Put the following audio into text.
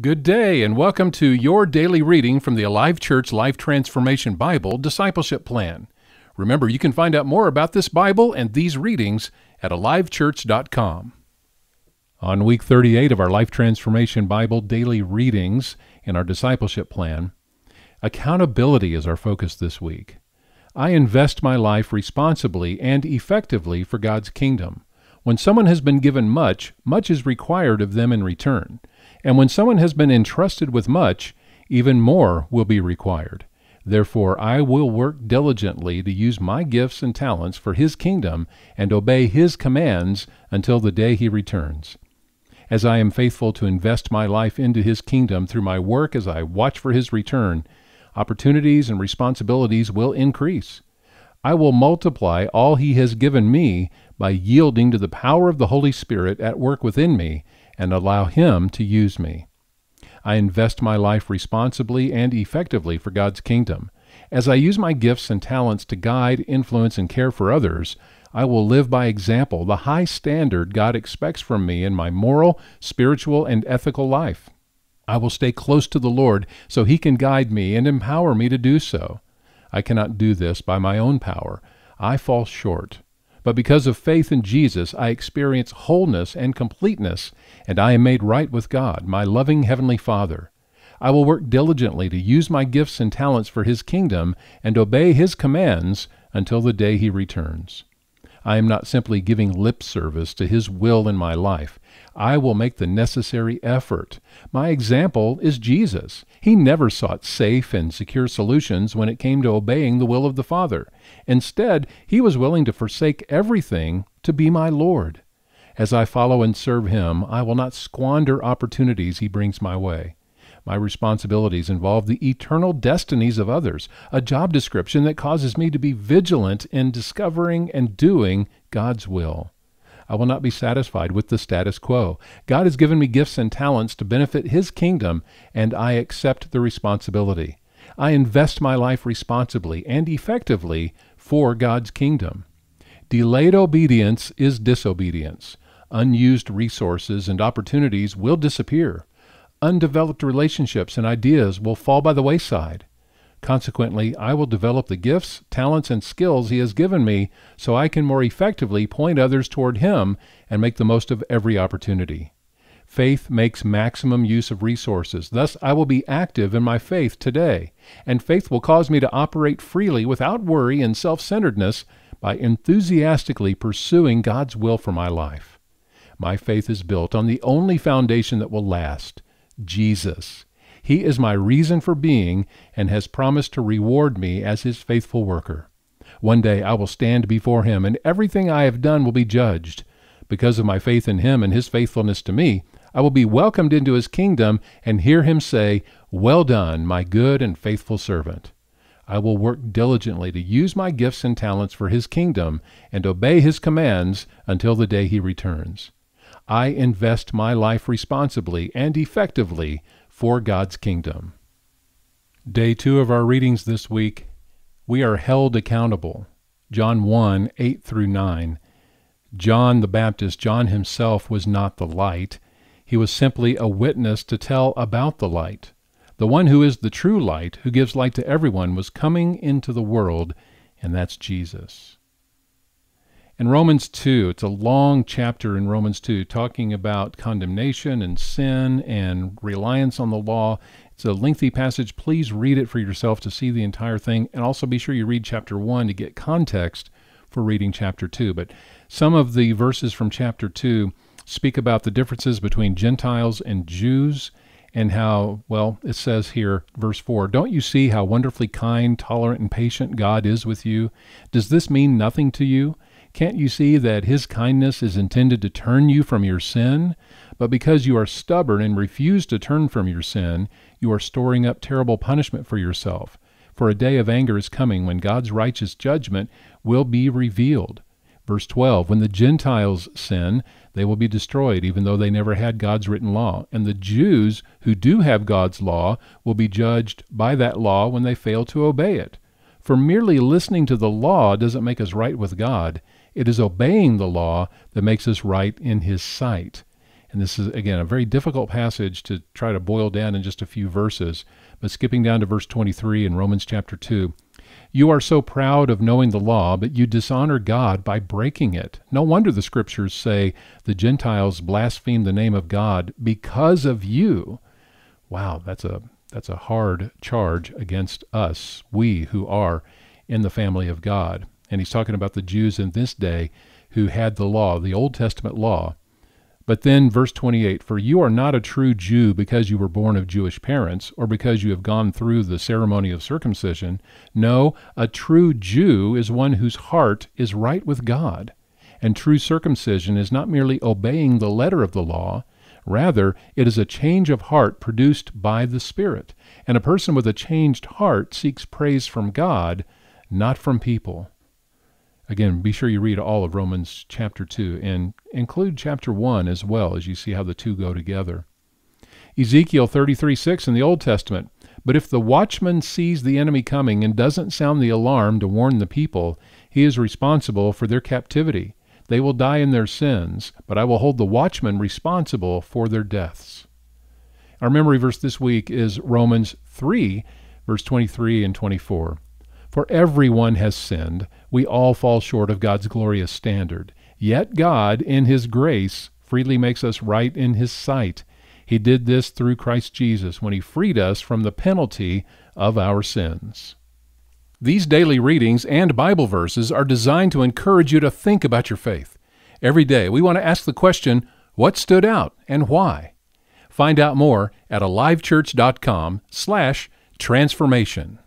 Good day, and welcome to your daily reading from the Alive Church Life Transformation Bible Discipleship Plan. Remember, you can find out more about this Bible and these readings at alivechurch.com. On week 38 of our Life Transformation Bible daily readings in our discipleship plan, accountability is our focus this week. I invest my life responsibly and effectively for God's kingdom. When someone has been given much, much is required of them in return. And when someone has been entrusted with much, even more will be required. Therefore, I will work diligently to use my gifts and talents for his kingdom and obey his commands until the day he returns. As I am faithful to invest my life into his kingdom through my work as I watch for his return, opportunities and responsibilities will increase. I will multiply all he has given me by yielding to the power of the Holy Spirit at work within me and allow Him to use me. I invest my life responsibly and effectively for God's kingdom. As I use my gifts and talents to guide, influence, and care for others, I will live by example the high standard God expects from me in my moral, spiritual, and ethical life. I will stay close to the Lord so He can guide me and empower me to do so. I cannot do this by my own power. I fall short. But because of faith in Jesus, I experience wholeness and completeness, and I am made right with God, my loving Heavenly Father. I will work diligently to use my gifts and talents for His kingdom and obey His commands until the day He returns. I am not simply giving lip service to His will in my life. I will make the necessary effort. My example is Jesus. He never sought safe and secure solutions when it came to obeying the will of the Father. Instead, he was willing to forsake everything to be my Lord. As I follow and serve him, I will not squander opportunities he brings my way. My responsibilities involve the eternal destinies of others, a job description that causes me to be vigilant in discovering and doing God's will. I will not be satisfied with the status quo. God has given me gifts and talents to benefit His kingdom, and I accept the responsibility. I invest my life responsibly and effectively for God's kingdom. Delayed obedience is disobedience. Unused resources and opportunities will disappear undeveloped relationships and ideas will fall by the wayside. Consequently, I will develop the gifts, talents, and skills He has given me so I can more effectively point others toward Him and make the most of every opportunity. Faith makes maximum use of resources. Thus, I will be active in my faith today, and faith will cause me to operate freely without worry and self centeredness by enthusiastically pursuing God's will for my life. My faith is built on the only foundation that will last Jesus. He is my reason for being and has promised to reward me as his faithful worker. One day I will stand before him, and everything I have done will be judged. Because of my faith in him and his faithfulness to me, I will be welcomed into his kingdom and hear him say, Well done, my good and faithful servant. I will work diligently to use my gifts and talents for his kingdom and obey his commands until the day he returns. I invest my life responsibly and effectively for God's kingdom. Day two of our readings this week, we are held accountable. John 1 8 through 9. John the Baptist, John himself was not the light. He was simply a witness to tell about the light. The one who is the true light, who gives light to everyone, was coming into the world, and that's Jesus. And Romans 2, it's a long chapter in Romans 2 talking about condemnation and sin and reliance on the law. It's a lengthy passage. Please read it for yourself to see the entire thing. And also be sure you read chapter 1 to get context for reading chapter 2. But some of the verses from chapter 2 speak about the differences between Gentiles and Jews and how, well, it says here, verse 4 Don't you see how wonderfully kind, tolerant, and patient God is with you? Does this mean nothing to you? Can't you see that his kindness is intended to turn you from your sin? But because you are stubborn and refuse to turn from your sin, you are storing up terrible punishment for yourself. For a day of anger is coming when God's righteous judgment will be revealed. Verse 12 When the Gentiles sin, they will be destroyed, even though they never had God's written law. And the Jews who do have God's law will be judged by that law when they fail to obey it. For merely listening to the law doesn't make us right with God. It is obeying the law that makes us right in His sight. And this is, again, a very difficult passage to try to boil down in just a few verses. But skipping down to verse 23 in Romans chapter 2, you are so proud of knowing the law, but you dishonor God by breaking it. No wonder the scriptures say the Gentiles blaspheme the name of God because of you. Wow, that's a that's a hard charge against us, we who are in the family of God. And he's talking about the Jews in this day who had the law, the Old Testament law. But then, verse 28 For you are not a true Jew because you were born of Jewish parents or because you have gone through the ceremony of circumcision. No, a true Jew is one whose heart is right with God. And true circumcision is not merely obeying the letter of the law, rather, it is a change of heart produced by the Spirit. And a person with a changed heart seeks praise from God, not from people. Again, be sure you read all of Romans chapter 2 and include chapter 1 as well as you see how the two go together. Ezekiel 33 6 in the Old Testament. But if the watchman sees the enemy coming and doesn't sound the alarm to warn the people, he is responsible for their captivity. They will die in their sins, but I will hold the watchman responsible for their deaths. Our memory verse this week is Romans 3, verse 23 and 24. For everyone has sinned, we all fall short of God's glorious standard. Yet God, in His grace, freely makes us right in His sight. He did this through Christ Jesus when He freed us from the penalty of our sins. These daily readings and Bible verses are designed to encourage you to think about your faith. Every day, we want to ask the question, what stood out and why? Find out more at alivechurch.com slash transformation.